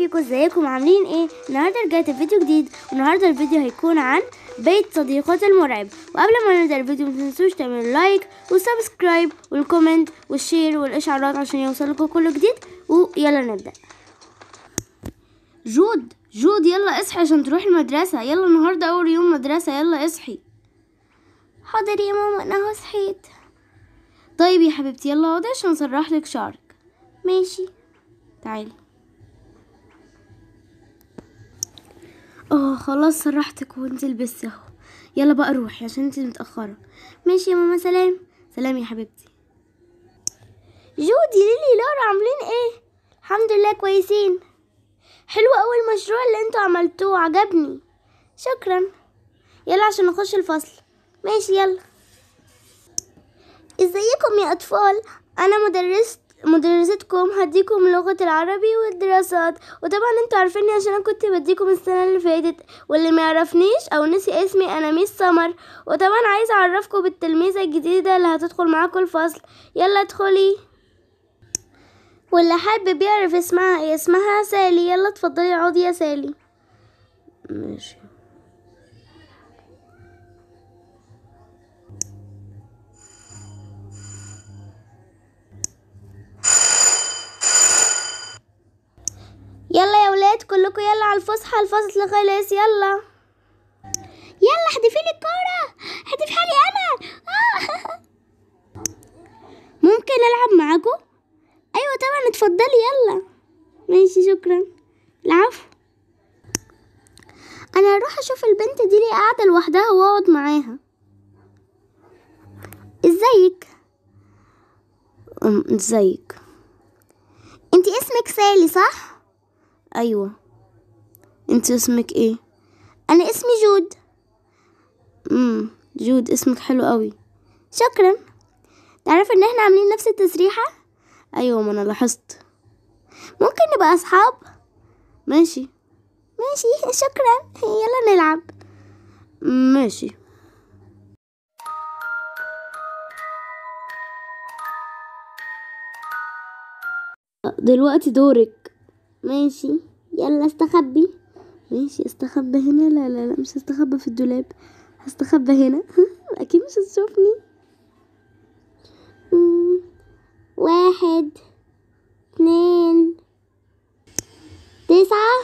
فيكم ازيكم عاملين ايه النهارده رجعت فيديو جديد والنهارده الفيديو هيكون عن بيت صديقات المرعب وقبل ما نبدا الفيديو ما تنسوش تعملوا لايك وسبسكرايب والكومنت والشير والاشعارات عشان يوصلكم كل جديد ويلا نبدا جود جود يلا اصحي عشان تروحي المدرسه يلا النهارده اول يوم مدرسه يلا اصحي حاضر يا ماما انا صحيت طيب يا حبيبتي يلا اقعدي عشان اسرح لك شعرك ماشي تعالي اه خلاص سرحتك وانزل بس اهو يلا بقى روحي عشان انت متاخره ماشي يا ماما سلام سلام يا حبيبتي جودي ليلي لورا عاملين ايه الحمد لله كويسين حلو اول مشروع اللي انتوا عملتوه عجبني شكرا يلا عشان نخش الفصل ماشي يلا ازيكم يا اطفال انا مدرسه مدرستكم هديكم لغة العربي والدراسات وطبعا انتوا عارفيني عشان انا كنت بديكم السنة اللي فاتت واللي ما يعرفنيش او نسي اسمي انا ميس سمر وطبعا عايزة اعرفكم بالتلميذة الجديدة اللي هتدخل معاكم الفصل يلا ادخلي واللي حابب يعرف اسمها اسمها سالي يلا اتفضلي اقعدي يا سالي ماشي كلكم يلا على الفسحه الفصل خلص يلا يلا احذفي لي الكوره احدفها لي انا ممكن العب معاكم ايوه طبعا اتفضلي يلا ماشي شكرا العفو انا هروح اشوف البنت دي ليه قاعده لوحدها واقعد معاها ازيك ازيك انت اسمك سالي صح ايوه انت اسمك ايه انا اسمي جود امم جود اسمك حلو قوي شكرا تعرف ان احنا عاملين نفس التسريحة ايوه ما انا لاحظت ممكن نبقى اصحاب ماشي ماشي شكرا يلا نلعب ماشي دلوقتي دورك ماشي يلا استخبي ماشي استخبى هنا لا لا لا مش هستخبى في الدولاب هستخبى هنا اكيد مش هتشوفني واحد اتنين تسعة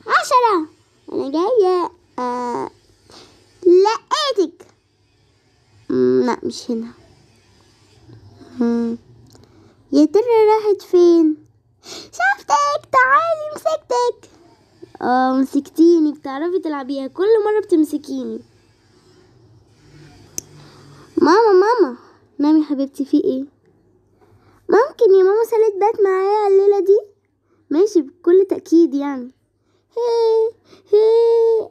عشرة انا جاية آه... لقيتك لا مش هنا يا ترى راحت فين شفتك تعالي مسكتك اه مسكتيني بتعرفي تلعبيها كل مرة بتمسكيني ماما ماما نامي حبيبتي في ايه ممكن يا ماما سالت بات معايا الليلة دي ماشي بكل تأكيد يعني هي هي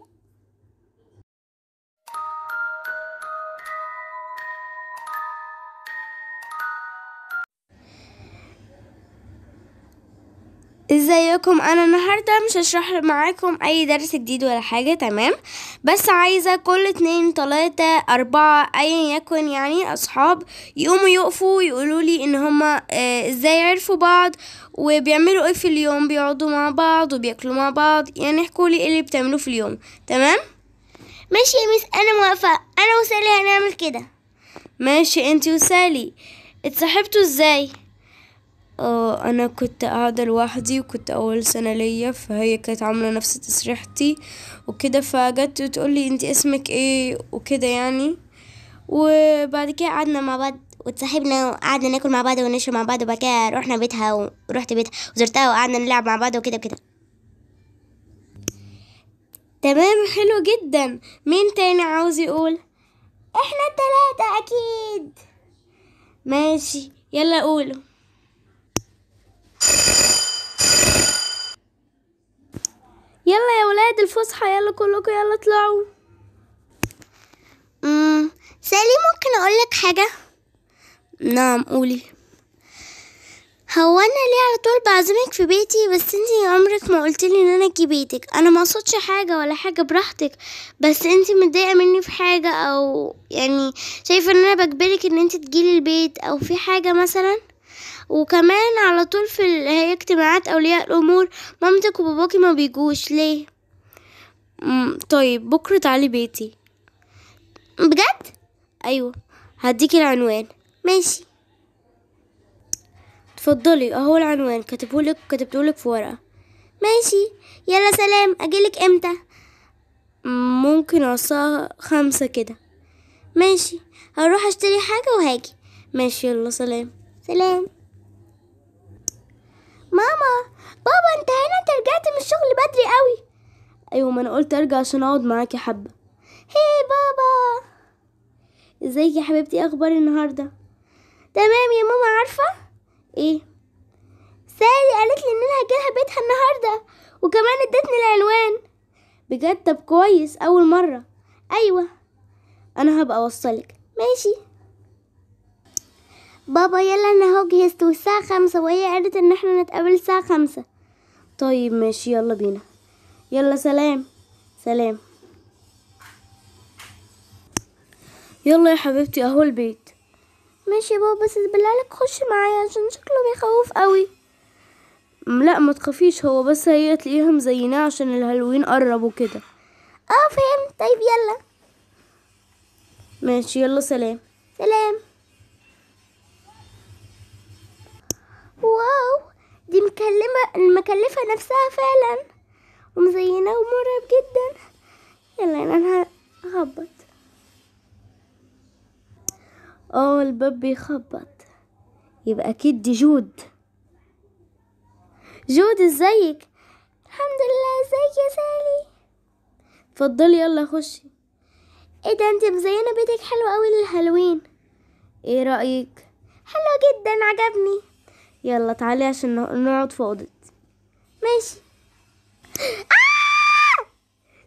ازيكم انا النهارده مش هشرح معاكم اي درس جديد ولا حاجه تمام بس عايزه كل اتنين تلاته اربعه ايا يكن يعني اصحاب يقوموا يقفوا ويقولوا لي ان هما آه، ازاي عرفوا بعض وبيعملوا ايه في اليوم بيقعدوا مع بعض وبياكلوا مع بعض يعني احكوا لي ايه اللي بتعملوه في اليوم تمام ماشي يا ميس انا موافقه انا وسالي هنعمل كده ماشي انتي وسالي اتصاحبتوا ازاي آه، أنا كنت قاعدة لوحدي وكنت أول سنة ليا فهي كانت عاملة نفس تسريحتي وكده فجت وتقولي انت اسمك ايه وكده يعني وبعد كده قعدنا مع بعض وتصاحبنا وقعدنا ناكل مع بعض ونشرب مع بعض وبعد كده رحنا بيتها ورحت بيتها وزرتها وقعدنا نلعب مع بعض وكده وكده تمام حلو جدا مين تاني عاوز يقول احنا التلاتة اكيد ماشي يلا قولوا يلا يا ولاد الفسحة يلا كلكم يلا اطلعوا امم سالي ممكن اقول لك حاجة نعم قولي هو انا ليه على طول بعزمك في بيتي بس انتي عمرك ما قلتلي ان انا اجي بيتك انا ما اقصدش حاجه ولا حاجه براحتك بس انتي متضايقه مني في حاجه او يعني شايفه ان انا بجبرك ان انتي تجيلي البيت او في حاجه مثلا وكمان على طول في هي اجتماعات اولياء الامور مامتك وباباكي ما بيجوش ليه طيب بكره تعالي بيتي بجد ايوه هديكي العنوان ماشي اتفضلي اهو العنوان كاتبهولك كتبتهولك في ورقه ماشي يلا سلام اجيلك امتى ممكن الساعه خمسة كده ماشي هروح اشتري حاجه وهاجي ماشي يلا سلام سلام ماما بابا انت هنا انت رجعت من الشغل بدري قوي ايوه ما انا قلت ارجع عشان اقعد معاكي حبه هي بابا ازيك يا حبيبتي إيه اخبار النهارده تمام يا ماما عارفه ايه سالي قالت لي ان انا هجيلها بيتها النهارده وكمان ادتني العنوان بجد طب كويس اول مره ايوه انا هبقى اوصلك ماشي بابا يلا انا هو جهزت والساعة خمسة وهي قالت ان احنا نتقابل الساعة خمسة طيب ماشي يلا بينا يلا سلام سلام يلا يا حبيبتي اهو البيت ماشي يا بابا بس بالله خش معايا عشان شكله بيخوف قوي لا ما تخافيش هو بس هي تلاقيهم زينا عشان الهالوين قرب وكده اه فهمت طيب يلا ماشي يلا سلام سلام واو دي مكلمة المكلفة نفسها فعلا ومزينة ومرعب جدا يلا انا هخبط اه الباب بيخبط يبقى اكيد دي جود جود ازيك الحمد لله ازيك يا سالي اتفضلي يلا خشي ايه ده انت مزينه بيتك حلو قوي للهالوين ايه رايك حلو جدا عجبني يلا تعالي عشان نقعد في اوضه ماشي آه!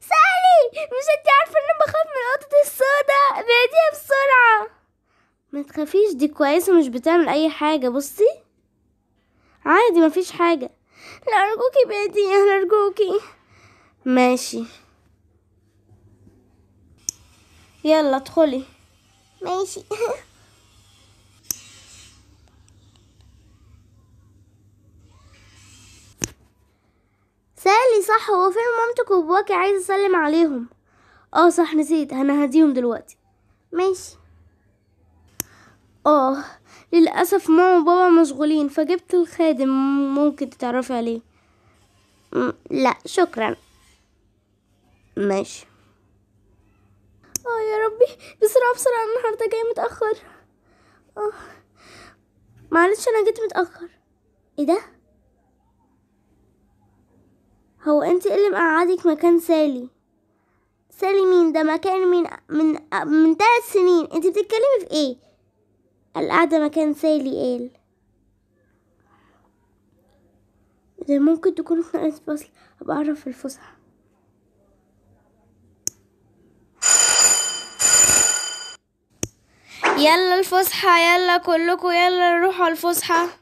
سالي مش انت عارفه اني بخاف من اوضه السودا بعديها بسرعه ما تخافيش دي كويسه مش بتعمل اي حاجه بصي عادي مفيش حاجه لا ارجوكي بعديها انا ارجوكي ماشي يلا ادخلي ماشي سألي صح هو فين مامتك وباباكي عايز اسلم عليهم اه صح نسيت انا هديهم دلوقتي ماشي اه للاسف ماما وبابا مشغولين فجبت الخادم ممكن تتعرفي عليه لا شكرا ماشي اه يا ربي بسرعه بسرعه النهارده جاي متاخر اه معلش انا جيت متاخر ايه ده هو انت اللي مقعدك مكان سالي سالي مين ده مكان من من من ثلاث سنين انت بتتكلمي في ايه القعده مكان سالي قال ده ممكن تكون في فصل ابقى اعرف الفسحه يلا الفسحه يلا كلكم يلا نروحوا الفسحه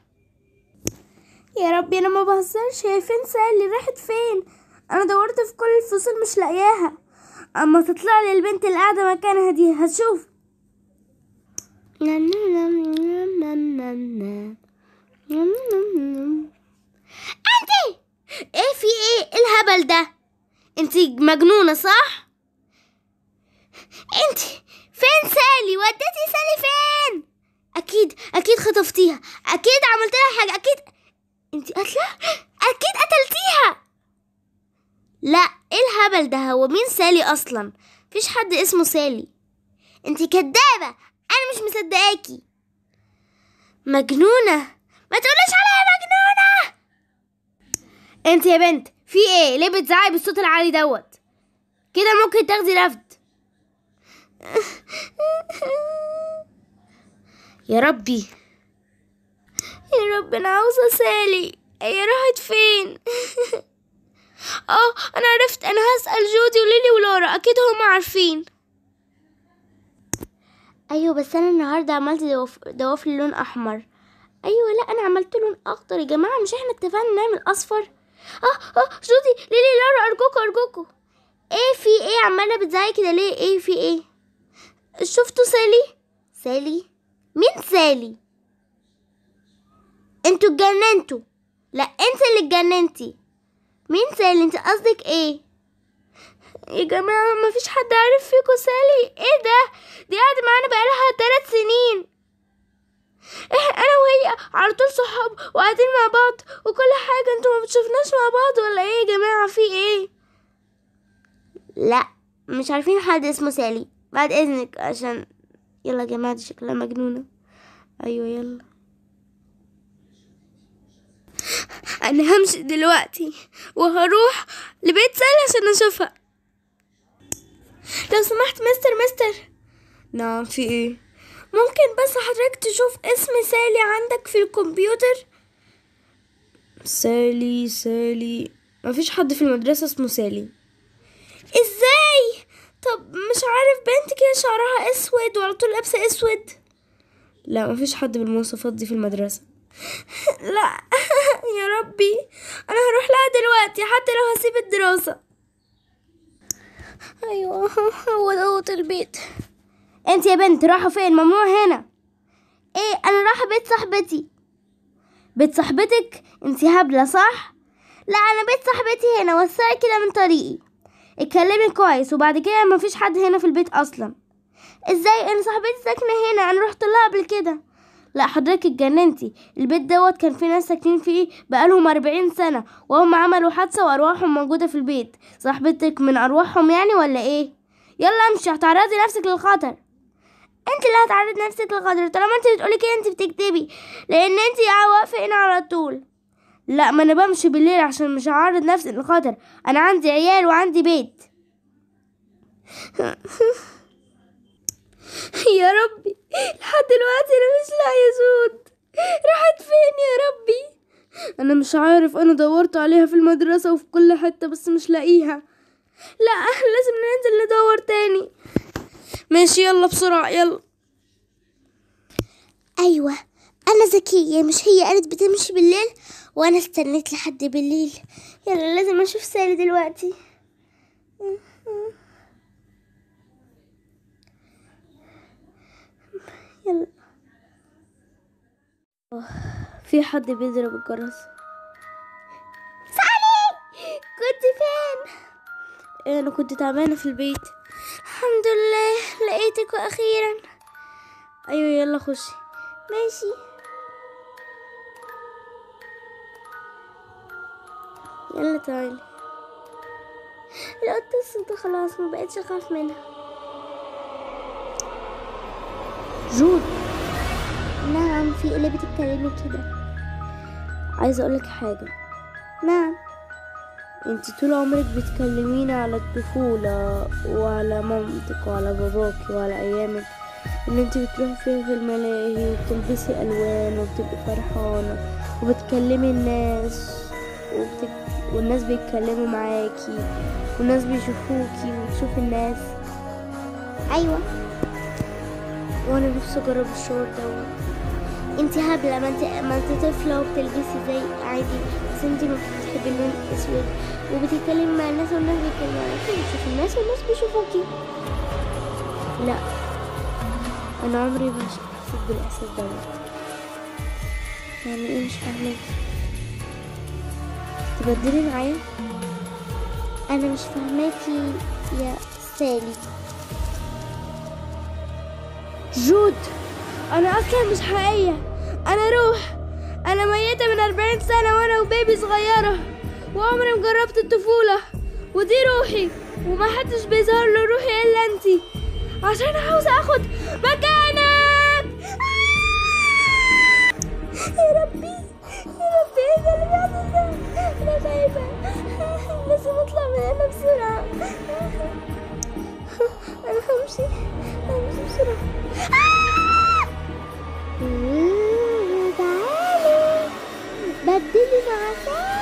يا ربي انا ما بهزرش هي فين سالي راحت فين انا دورت في كل الفصول مش لاقياها اما تطلع لي البنت اللي قاعده مكانها دي هتشوف انتي ايه في إيه؟, ايه الهبل ده انتي مجنونه صح انتي فين سالي وديتي سالي فين اكيد اكيد خطفتيها اكيد عملت لها حاجه اكيد انت قتله اكيد قتلتيها لا ايه الهبل ده هو مين سالي اصلا مفيش حد اسمه سالي انت كدابه انا مش مصدقاكي مجنونه ما تقوليش عليها مجنونه انت يا بنت في ايه ليه بتزعقي بالصوت العالي دوت كده ممكن تاخدي رفد يا ربي يا رب انا عاوزة سالي هي راحت فين اه انا عرفت انا هسأل جودي وليلي ولورا اكيد هما عارفين ايوه بس انا النهارده عملت دوافل لون احمر ايوه لا انا عملت لون اخضر يا جماعه مش احنا اتفقنا نعمل اصفر اه اه جودي ليلي لورا ارجوكوا ارجوكوا ايه في ايه عماله بتزعقي كده ليه ايه في ايه شفتوا سالي سالي مين سالي انتوا اتجننتوا لا انت اللي اتجننتي مين سالي انت قصدك ايه يا جماعة مفيش حد عارف فيكوا سالي ايه ده دي قاعدة معانا بقالها تلات سنين احنا انا وهي على طول صحاب وقاعدين مع بعض وكل حاجة انتوا ما بتشوفناش مع بعض ولا ايه يا جماعة في ايه لا مش عارفين حد اسمه سالي بعد اذنك عشان يلا يا جماعة دي شكلها مجنونة ايوه يلا أنا همشي دلوقتي وهروح لبيت سالي عشان أشوفها لو سمحت مستر مستر نعم في إيه؟ ممكن بس حضرتك تشوف اسم سالي عندك في الكمبيوتر سالي سالي مفيش حد في المدرسة اسمه سالي ازاي طب مش عارف بنت كده شعرها اسود وعلى طول لابسه اسود لا مفيش حد بالمواصفات دي في المدرسه لا يا ربي انا هروح لها دلوقتي حتى لو هسيب الدراسة ايوه هو دوت البيت انت يا بنت رايحة فين ممنوع هنا ايه انا رايحة بيت صاحبتي بيت صاحبتك انت هبلة صح لا انا بيت صاحبتي هنا وسعي كده من طريقي اتكلمي كويس وبعد كده مفيش حد هنا في البيت اصلا ازاي انا صاحبتي ساكنه هنا انا رحت لها قبل كده لا حضرتك اتجننتي البيت دوت كان فيه ناس ساكنين فيه بقالهم أربعين سنة وهم عملوا حادثة وأرواحهم موجودة في البيت صاحبتك من أرواحهم يعني ولا إيه؟ يلا امشي هتعرضي نفسك للخطر انت اللي هتعرض نفسك للخطر طالما انت بتقولي كده انت بتكتبي لان انت واقفه هنا على طول لا ما انا بمشي بالليل عشان مش هعرض نفسي للخطر انا عندي عيال وعندي بيت يا ربي لحد دلوقتي انا مش لاقيه زود راحت فين يا ربي انا مش عارف انا دورت عليها في المدرسه وفي كل حته بس مش لاقيها لا لازم ننزل ندور تاني ماشي يلا بسرعه يلا ايوه انا ذكيه مش هي قالت بتمشي بالليل وانا استنيت لحد بالليل يلا لازم اشوف سالي دلوقتي في حد بيضرب الجرس سالي كنت فين إيه، انا كنت تعبانه في البيت الحمد لله لقيتك واخيرا ايوه يلا خشي ماشي يلا تعالي القطة الصوت خلاص ما بقتش اخاف منها جود نعم في اللي بتتكلمي كده عايزة أقولك حاجة نعم انت طول عمرك بتكلميني على الطفولة وعلى مامتك وعلى باباك وعلى أيامك ان انت بتروحي فيها في الملاهي وبتلبسي ألوان وبتبقي فرحانة وبتكلمي الناس وبتك... والناس بيتكلموا معاكي والناس بيشوفوكي وتشوف الناس أيوة وأنا نفسي أجرب الشعور دوت انت هبله ما انت ما انت طفله وبتلبسي زي عادي بس انت ما بتحبي اللون الاسود وبتتكلمي مع الناس والناس بيتكلموا عليكي بتشوفي الناس والناس بيشوفوكي لا انا عمري ما حسيت بالاسود دوت يعني ايه مش فاهمك تبدلي معايا انا مش فاهماكي يا سالي جود انا اصلا مش حقيقيه أنا روح أنا ميتة من أربعين سنة وأنا وبيبي صغيرة وعمري مجربت الطفولة ودي روحي ومحدش بيظهر له روحي إلا أنتي عشان عاوزة أخد مكانك آه! يا ربي يا ربي إيه اللي بيحصل ده أنا خايفة لازم أطلع من هنا بسرعة أنا همشي همشي بسرعة آه! Ini saya.